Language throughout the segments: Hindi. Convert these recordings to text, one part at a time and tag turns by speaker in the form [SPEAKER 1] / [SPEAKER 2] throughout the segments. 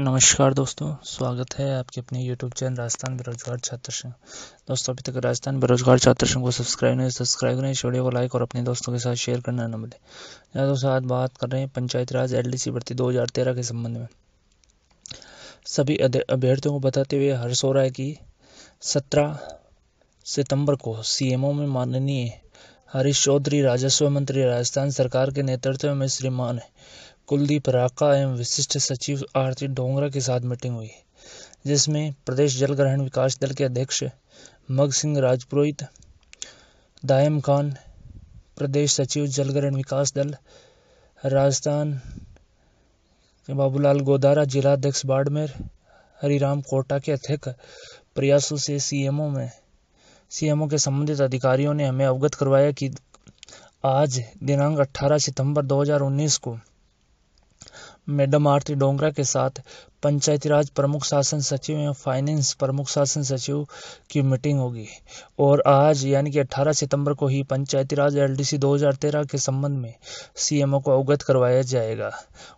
[SPEAKER 1] नमस्कार दोस्तों स्वागत है आपके अपने YouTube चैनल राजस्थान बेरोजगार छात्र संघ दोस्तों अभी तक राजस्थान बेरोजगार छात्र संघ को सब्सक्राइब नहीं सब्सक्राइब करें इस वीडियो को लाइक और अपने दोस्तों के साथ शेयर करना न मिले यहाँ दोस्तों आज बात कर रहे हैं पंचायत राज एलडीसी भर्ती 2013 के संबंध में सभी अभ्यर्थियों को बताते हुए हर्ष हो रहा है कि सत्रह सितम्बर को सी में माननीय हरीश चौधरी राजस्व मंत्री राजस्थान सरकार के नेतृत्व में श्रीमान कुलदीप राका एवं विशिष्ट सचिव आरती डोंगरा के साथ मीटिंग हुई जिसमें प्रदेश जल ग्रहण विकास दल के अध्यक्ष मग सिंह राजपुरोहित दायम खान प्रदेश सचिव जल ग्रहण विकास दल राजस्थान बाबूलाल गोदारा जिला अध्यक्ष बाड़मेर हरिराम कोटा के अध्यक्ष प्रयासों से सीएमओ में सीएमओ के संबंधित अधिकारियों ने हमें अवगत करवाया कि आज दिनांक 18 सितंबर 2019 को मैडम आरती डोंगरा के साथ पंचायती राज प्रमुख शासन सचिव एवं फाइनेंस प्रमुख शासन सचिव की मीटिंग होगी और आज यानी कि 18 सितंबर को ही पंचायती राज एलडीसी 2013 के संबंध में सीएमओ को अवगत करवाया जाएगा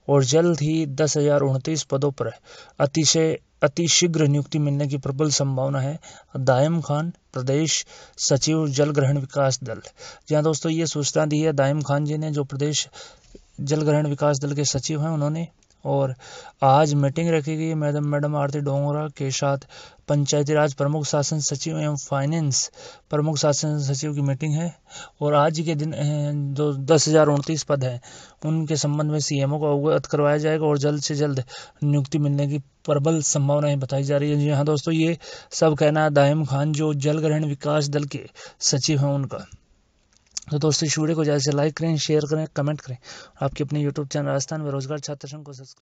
[SPEAKER 1] और जल्द ही दस हजार उनतीस पदों पर अतिशय अतिशीघ्र नियुक्ति मिलने की प्रबल संभावना है दायम खान प्रदेश सचिव जल ग्रहण विकास दल जहाँ दोस्तों ये सूचना दी है दायम खान जी ने जो प्रदेश जल ग्रहण विकास दल के सचिव हैं उन्होंने और आज मीटिंग रखी गई मैडम मैडम आरती डोंगरा के साथ पंचायती राज प्रमुख शासन सचिव एवं फाइनेंस प्रमुख शासन सचिव की मीटिंग है और आज के दिन जो दस हज़ार उनतीस पद हैं उनके संबंध में सीएमओ को अवगत करवाया जाएगा और जल्द से जल्द नियुक्ति मिलने की प्रबल संभावनाएं बताई जा रही है जी हाँ दोस्तों ये सब कहना है दायम खान जो जल ग्रहण विकास दल के सचिव हैं उनका तो दोस्तों इस वीडियो को ज़्यादा से लाइक करें शेयर करें कमेंट करें आपके अपने यूट्यूब चैनल राजस्थान में रोजगार छात्र संघ को सब्सक्राइब